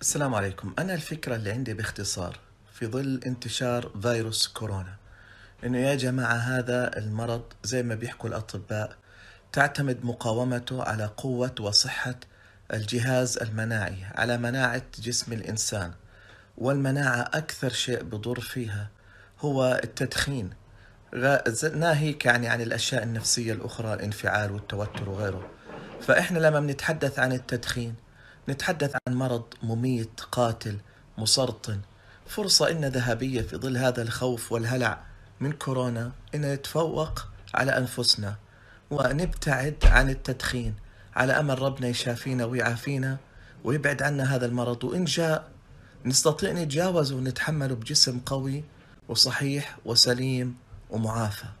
السلام عليكم أنا الفكرة اللي عندي باختصار في ظل انتشار فيروس كورونا إنه يا جماعة هذا المرض زي ما بيحكوا الأطباء تعتمد مقاومته على قوة وصحة الجهاز المناعي على مناعة جسم الإنسان والمناعة أكثر شيء بضر فيها هو التدخين ناهيك يعني عن الأشياء النفسية الأخرى الانفعال والتوتر وغيره فإحنا لما بنتحدث عن التدخين نتحدث عن مرض مميت قاتل مسرطن فرصة إن ذهبية في ظل هذا الخوف والهلع من كورونا إن نتفوق على أنفسنا ونبتعد عن التدخين على أمل ربنا يشافينا ويعافينا ويبعد عنا هذا المرض وإن جاء نستطيع نتجاوزه ونتحمله بجسم قوي وصحيح وسليم ومعافى